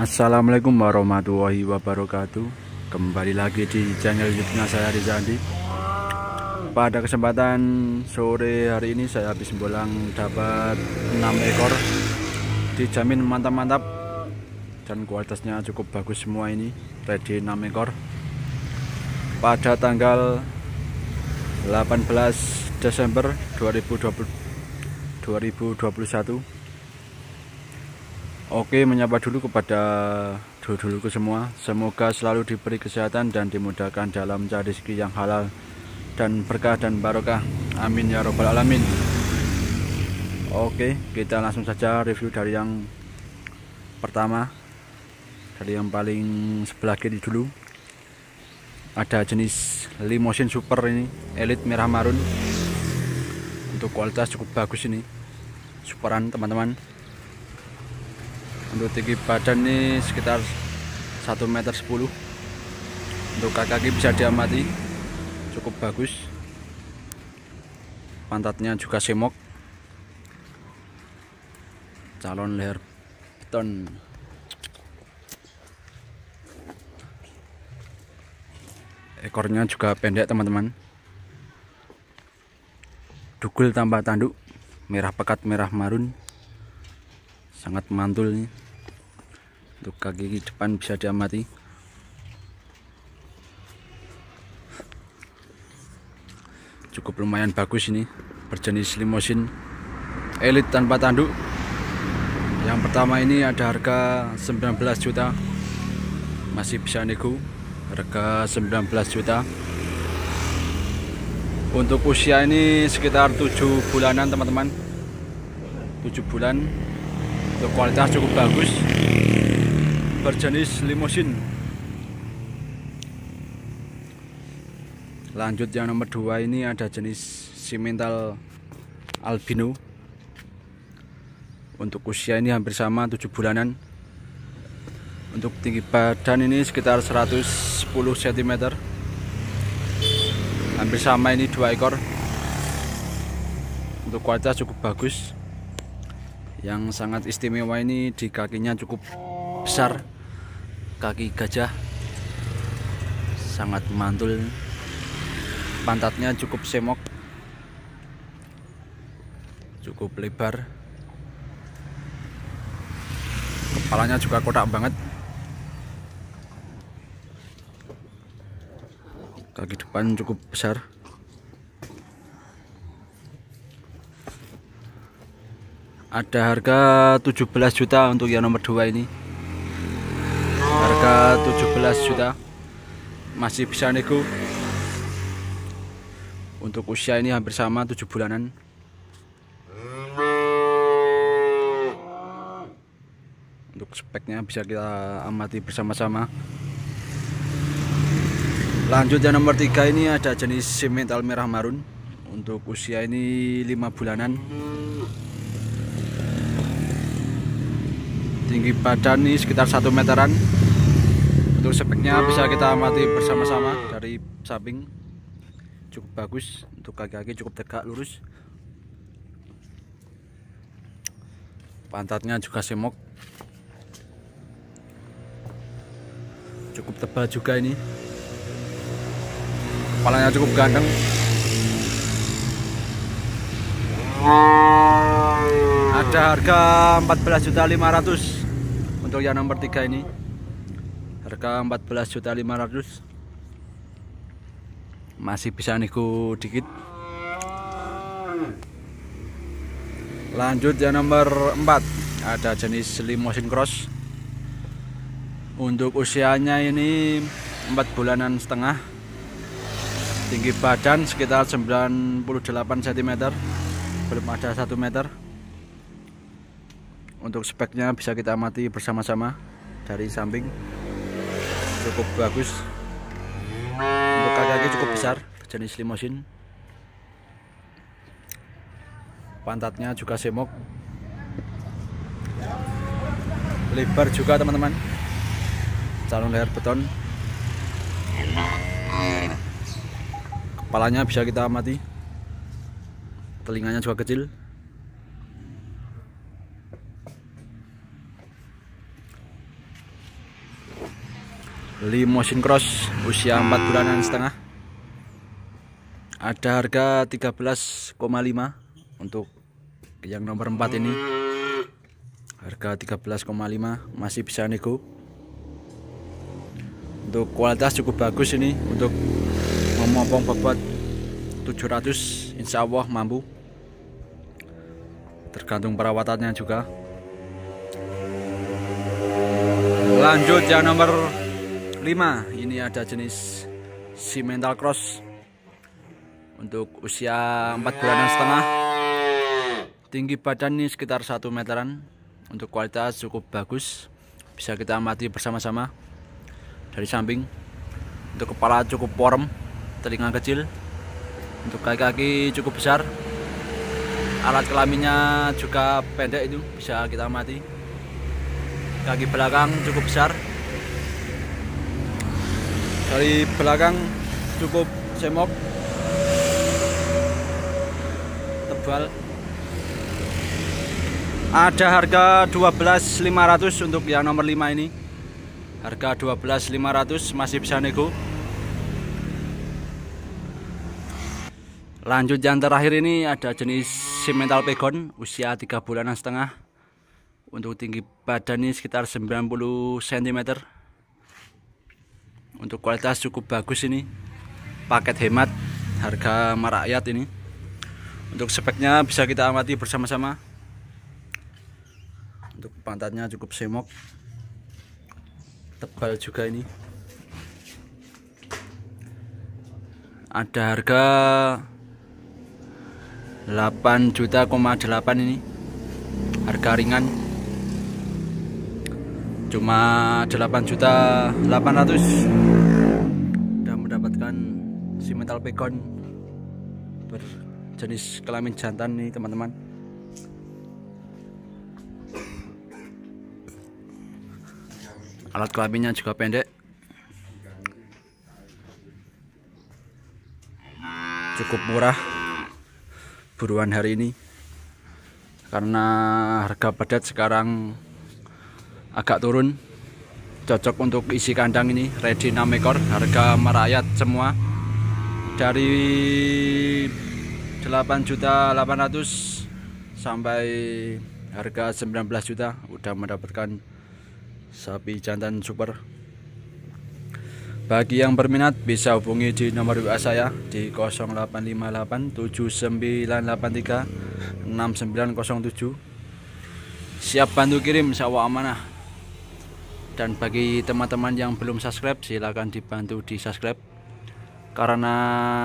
Assalamualaikum warahmatullahi wabarakatuh Kembali lagi di channel youtube saya Rizandi Pada kesempatan sore hari ini saya habis bolang dapat 6 ekor Dijamin mantap-mantap Dan kualitasnya cukup bagus semua ini Ready 6 ekor Pada tanggal 18 Desember 2020, 2021 Oke, menyapa dulu kepada dulu dulu-dulu semua. Semoga selalu diberi kesehatan dan dimudahkan dalam cari rezeki yang halal dan berkah dan barokah. Amin ya robbal alamin. Oke, kita langsung saja review dari yang pertama. Dari yang paling sebelah kiri dulu. Ada jenis limousine super ini, Elite merah marun. Untuk kualitas cukup bagus ini. Superan teman-teman untuk tinggi badan ini sekitar 1 meter 10 untuk kaki bisa diamati cukup bagus pantatnya juga semok calon leher beton ekornya juga pendek teman-teman dugul tambah tanduk merah pekat merah marun sangat mantul nih untuk kaki depan bisa diamati cukup lumayan bagus ini berjenis limosin elit tanpa tanduk yang pertama ini ada harga 19 juta masih bisa nego harga 19 juta untuk usia ini sekitar 7 bulanan teman-teman 7 bulan untuk kualitas cukup bagus berjenis limousin lanjut yang nomor dua ini ada jenis simental albino untuk usia ini hampir sama 7 bulanan untuk tinggi badan ini sekitar 110 cm hampir sama ini dua ekor untuk kualitas cukup bagus yang sangat istimewa ini di kakinya cukup besar kaki gajah sangat mantul pantatnya cukup semok cukup lebar kepalanya juga kotak banget kaki depan cukup besar ada harga 17 juta untuk yang nomor 2 ini harga 17 juta masih bisa nego untuk usia ini hampir sama 7 bulanan untuk speknya bisa kita amati bersama-sama lanjut yang nomor 3 ini ada jenis simental merah marun untuk usia ini 5 bulanan tinggi badan ini sekitar satu meteran untuk speknya bisa kita amati bersama-sama dari samping cukup bagus untuk kaki-kaki cukup tegak lurus pantatnya juga semok cukup tebal juga ini kepalanya cukup ganteng. ada harga 14.500 untuk yang nomor 3 ini harga 14.500 masih bisa nego dikit lanjut yang nomor 4 ada jenis limousin cross untuk usianya ini 4 bulanan setengah tinggi badan sekitar 98 cm belum ada 1 meter untuk speknya bisa kita amati bersama-sama dari samping cukup bagus untuk kaki cukup besar jenis limosin pantatnya juga semok lebar juga teman-teman calon leher beton kepalanya bisa kita amati telinganya juga kecil beli motion cross usia 4 bulanan setengah ada harga 13,5 untuk yang nomor 4 ini harga 13,5 masih bisa nego untuk kualitas cukup bagus ini untuk memompong bobot 700 insya Allah mampu tergantung perawatannya juga lanjut yang nomor 5 ini ada jenis si mental cross untuk usia 4 bulan setengah tinggi badan ini sekitar 1 meteran untuk kualitas cukup bagus bisa kita amati bersama-sama dari samping untuk kepala cukup form telinga kecil untuk kaki-kaki cukup besar alat kelaminnya juga pendek itu bisa kita amati kaki belakang cukup besar dari belakang cukup semok tebal ada harga 12.500 untuk yang nomor 5 ini harga 12.500 masih bisa nego lanjut yang terakhir ini ada jenis simental pegon usia 3 bulanan setengah untuk tinggi badannya sekitar 90 cm untuk kualitas cukup bagus ini paket hemat harga merakyat ini untuk speknya bisa kita amati bersama-sama untuk pantatnya cukup semok tebal juga ini ada harga 8 juta,8 ini harga ringan cuma 8 juta 800 sudah mendapatkan si metal pecon berjenis kelamin jantan nih teman-teman alat kelaminnya juga pendek cukup murah buruan hari ini karena harga padat sekarang agak turun cocok untuk isi kandang ini ready 6 ekor harga merayat semua dari juta 8.800 sampai harga 19 juta udah mendapatkan sapi jantan super bagi yang berminat bisa hubungi di nomor WA saya di 08587983 6907 siap bantu kirim sawah amanah dan bagi teman-teman yang belum subscribe silahkan dibantu di subscribe karena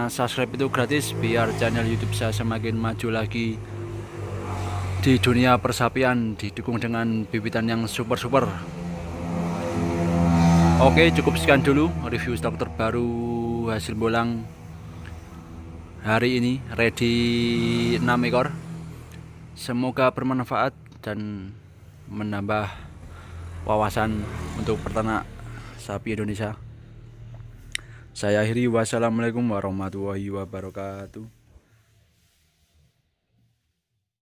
subscribe itu gratis biar channel YouTube saya semakin maju lagi di dunia persapian didukung dengan bibitan yang super-super oke cukup sekian dulu review stok terbaru hasil bolang hari ini ready 6 ekor semoga bermanfaat dan menambah wawasan untuk peternak sapi Indonesia. Saya akhiri wassalamualaikum warahmatullahi wabarakatuh.